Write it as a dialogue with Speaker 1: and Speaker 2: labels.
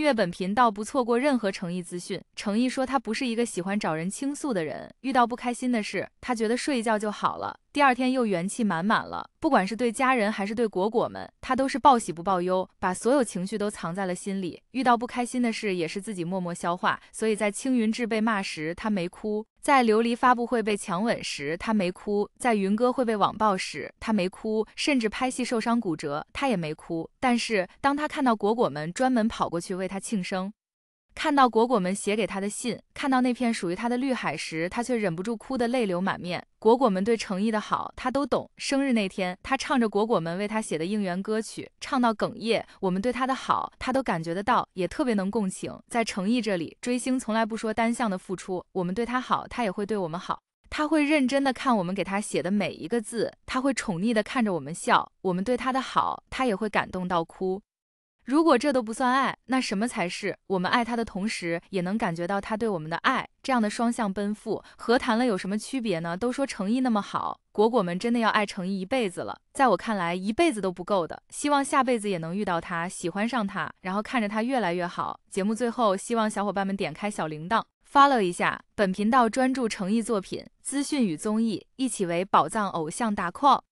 Speaker 1: 月本频道不错过任何诚意资讯。诚意说，他不是一个喜欢找人倾诉的人，遇到不开心的事，他觉得睡一觉就好了。第二天又元气满满了，不管是对家人还是对果果们，他都是报喜不报忧，把所有情绪都藏在了心里。遇到不开心的事也是自己默默消化。所以在青云志被骂时，他没哭；在琉璃发布会被强吻时，他没哭；在云歌会被网暴时，他没哭；甚至拍戏受伤骨折，他也没哭。但是当他看到果果们专门跑过去为他庆生，看到果果们写给他的信，看到那片属于他的绿海时，他却忍不住哭得泪流满面。果果们对成毅的好，他都懂。生日那天，他唱着果果们为他写的应援歌曲，唱到哽咽。我们对他的好，他都感觉得到，也特别能共情。在成毅这里，追星从来不说单向的付出，我们对他好，他也会对我们好。他会认真的看我们给他写的每一个字，他会宠溺的看着我们笑。我们对他的好，他也会感动到哭。如果这都不算爱，那什么才是？我们爱他的同时，也能感觉到他对我们的爱，这样的双向奔赴，何谈了有什么区别呢？都说诚意那么好，果果们真的要爱诚意一辈子了。在我看来，一辈子都不够的。希望下辈子也能遇到他，喜欢上他，然后看着他越来越好。节目最后，希望小伙伴们点开小铃铛，发了一下。本频道专注诚意作品、资讯与综艺，一起为宝藏偶像打 call。